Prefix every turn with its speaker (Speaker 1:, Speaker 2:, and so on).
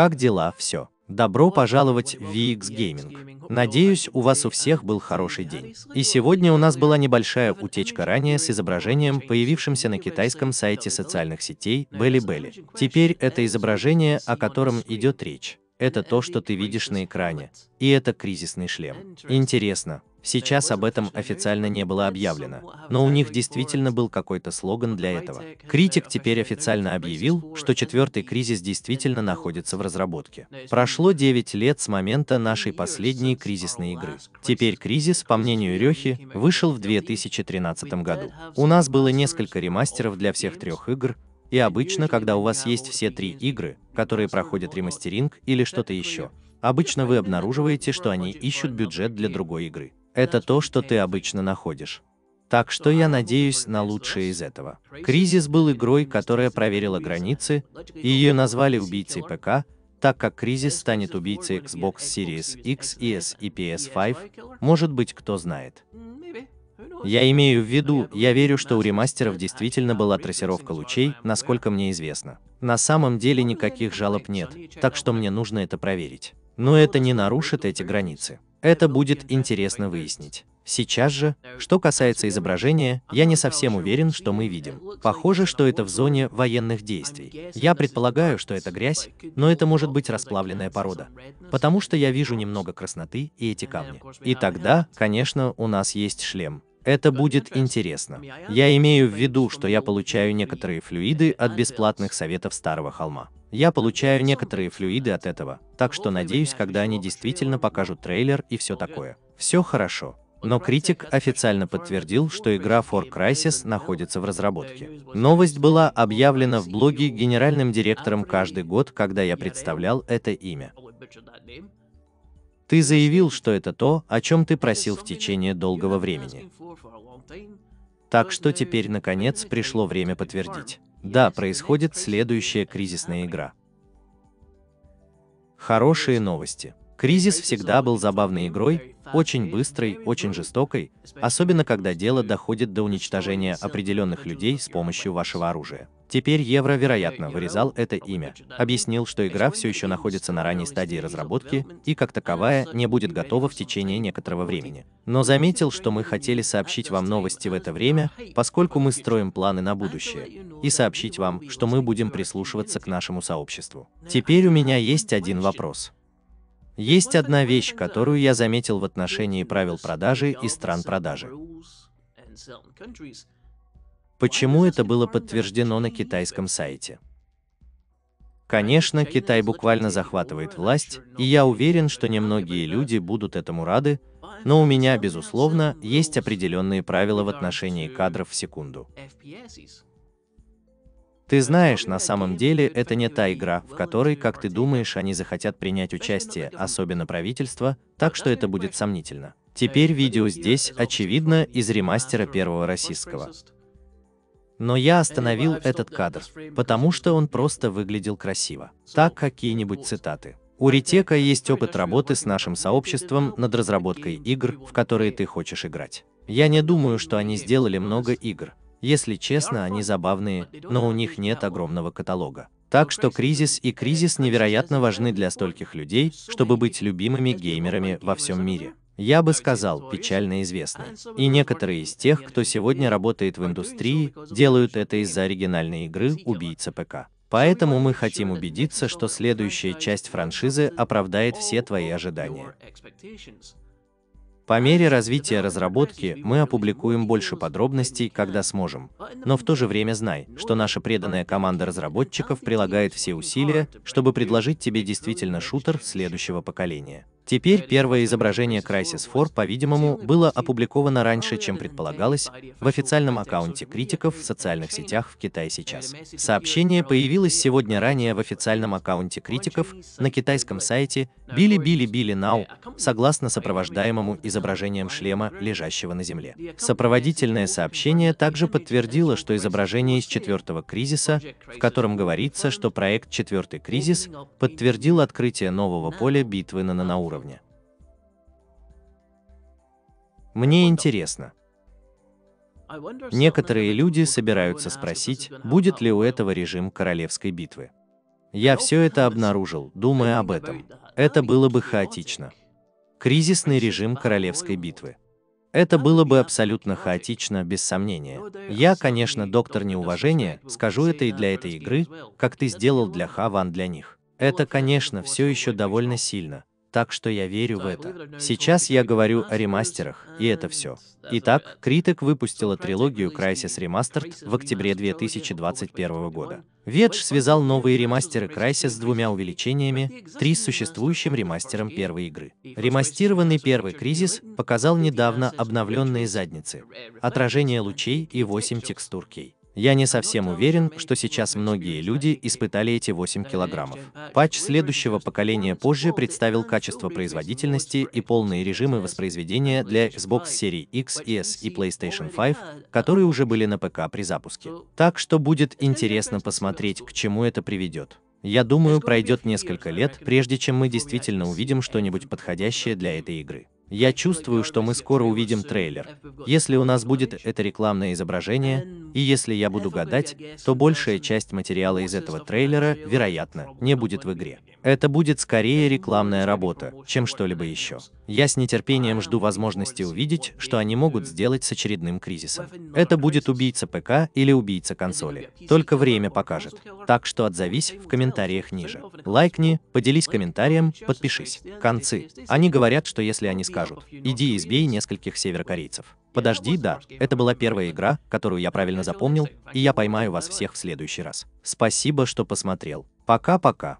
Speaker 1: Как дела, все? Добро пожаловать в VX Gaming. Надеюсь, у вас у всех был хороший день. И сегодня у нас была небольшая утечка ранее с изображением, появившимся на китайском сайте социальных сетей Белли Белли. Теперь это изображение, о котором идет речь это то, что ты видишь на экране. И это кризисный шлем. Интересно, Сейчас об этом официально не было объявлено, но у них действительно был какой-то слоган для этого. Критик теперь официально объявил, что четвертый кризис действительно находится в разработке. Прошло 9 лет с момента нашей последней кризисной игры. Теперь кризис, по мнению Рехи, вышел в 2013 году. У нас было несколько ремастеров для всех трех игр, и обычно, когда у вас есть все три игры, которые проходят ремастеринг или что-то еще, обычно вы обнаруживаете, что они ищут бюджет для другой игры. Это то, что ты обычно находишь. Так что я надеюсь на лучшее из этого. Кризис был игрой, которая проверила границы, и ее назвали убийцей ПК, так как кризис станет убийцей Xbox Series X, ES и PS5, может быть кто знает. Я имею в виду, я верю, что у ремастеров действительно была трассировка лучей, насколько мне известно. На самом деле никаких жалоб нет, так что мне нужно это проверить. Но это не нарушит эти границы. Это будет интересно выяснить. Сейчас же, что касается изображения, я не совсем уверен, что мы видим. Похоже, что это в зоне военных действий. Я предполагаю, что это грязь, но это может быть расплавленная порода. Потому что я вижу немного красноты и эти камни. И тогда, конечно, у нас есть шлем. Это будет интересно. Я имею в виду, что я получаю некоторые флюиды от бесплатных советов Старого Холма. Я получаю некоторые флюиды от этого, так что надеюсь, когда они действительно покажут трейлер и все такое. Все хорошо. Но критик официально подтвердил, что игра For Crisis находится в разработке. Новость была объявлена в блоге генеральным директором каждый год, когда я представлял это имя. Ты заявил, что это то, о чем ты просил в течение долгого времени. Так что теперь, наконец, пришло время подтвердить. Да, происходит следующая кризисная игра. Хорошие новости. Кризис всегда был забавной игрой, очень быстрой, очень жестокой, особенно когда дело доходит до уничтожения определенных людей с помощью вашего оружия. Теперь Евро, вероятно, вырезал это имя, объяснил, что игра все еще находится на ранней стадии разработки и, как таковая, не будет готова в течение некоторого времени. Но заметил, что мы хотели сообщить вам новости в это время, поскольку мы строим планы на будущее, и сообщить вам, что мы будем прислушиваться к нашему сообществу. Теперь у меня есть один вопрос. Есть одна вещь, которую я заметил в отношении правил продажи и стран продажи. Почему это было подтверждено на китайском сайте? Конечно, Китай буквально захватывает власть, и я уверен, что немногие люди будут этому рады, но у меня, безусловно, есть определенные правила в отношении кадров в секунду. Ты знаешь, на самом деле это не та игра, в которой, как ты думаешь, они захотят принять участие, особенно правительство, так что это будет сомнительно. Теперь видео здесь, очевидно, из ремастера первого российского. Но я остановил этот кадр, потому что он просто выглядел красиво. Так какие-нибудь цитаты. У Ритека есть опыт работы с нашим сообществом над разработкой игр, в которые ты хочешь играть. Я не думаю, что они сделали много игр. Если честно, они забавные, но у них нет огромного каталога. Так что кризис и кризис невероятно важны для стольких людей, чтобы быть любимыми геймерами во всем мире я бы сказал, печально известны. И некоторые из тех, кто сегодня работает в индустрии, делают это из-за оригинальной игры «Убийца ПК». Поэтому мы хотим убедиться, что следующая часть франшизы оправдает все твои ожидания. По мере развития разработки мы опубликуем больше подробностей, когда сможем. Но в то же время знай, что наша преданная команда разработчиков прилагает все усилия, чтобы предложить тебе действительно шутер следующего поколения. Теперь э, первое изображение Crysis 4, по-видимому, было опубликовано раньше, чем предполагалось, в официальном аккаунте критиков в социальных сетях в Китае сейчас. Сообщение появилось сегодня ранее в официальном аккаунте критиков на китайском сайте Били Били Били Нау, согласно сопровождаемому изображением шлема, лежащего на земле. Сопроводительное сообщение также подтвердило, что изображение из четвертого кризиса, в котором говорится, что проект «Четвертый кризис» подтвердил открытие нового поля битвы на наноуровне уровня. Мне интересно. Некоторые люди собираются спросить, будет ли у этого режим королевской битвы. Я все это обнаружил, думая об этом. Это было бы хаотично. Кризисный режим королевской битвы. Это было бы абсолютно хаотично, без сомнения. Я, конечно, доктор неуважения, скажу это и для этой игры, как ты сделал для Хаван для них. Это, конечно, все еще довольно сильно, так что я верю в это. Сейчас я говорю о ремастерах, и это все. Э, Итак, э, Критик э, выпустила трилогию Crysis Remastered в октябре 2021 года. Ведж связал новые ремастеры Crysis с двумя увеличениями, три с существующим ремастером первой игры. Ремастированный первый Кризис показал недавно обновленные задницы, отражение лучей и 8 текстур кей. Я не совсем уверен, что сейчас многие люди испытали эти 8 килограммов. Патч следующего поколения позже представил качество производительности и полные режимы воспроизведения для Xbox Series X, S и PlayStation 5, которые уже были на ПК при запуске. Так что будет интересно посмотреть, к чему это приведет. Я думаю, пройдет несколько лет, прежде чем мы действительно увидим что-нибудь подходящее для этой игры. Я чувствую, что мы скоро увидим трейлер. Если у нас будет это рекламное изображение, и если я буду гадать, то большая часть материала из этого трейлера, вероятно, не будет в игре. Это будет скорее рекламная работа, чем что-либо еще. Я с нетерпением жду возможности увидеть, что они могут сделать с очередным кризисом. Это будет убийца ПК или убийца консоли. Только время покажет. Так что отзовись в комментариях ниже. Лайкни, поделись комментарием, подпишись. Концы. Они говорят, что если они скажут, иди избей нескольких северокорейцев. Подожди, да, это была первая игра, которую я правильно запомнил, и я поймаю вас всех в следующий раз. Спасибо, что посмотрел. Пока-пока.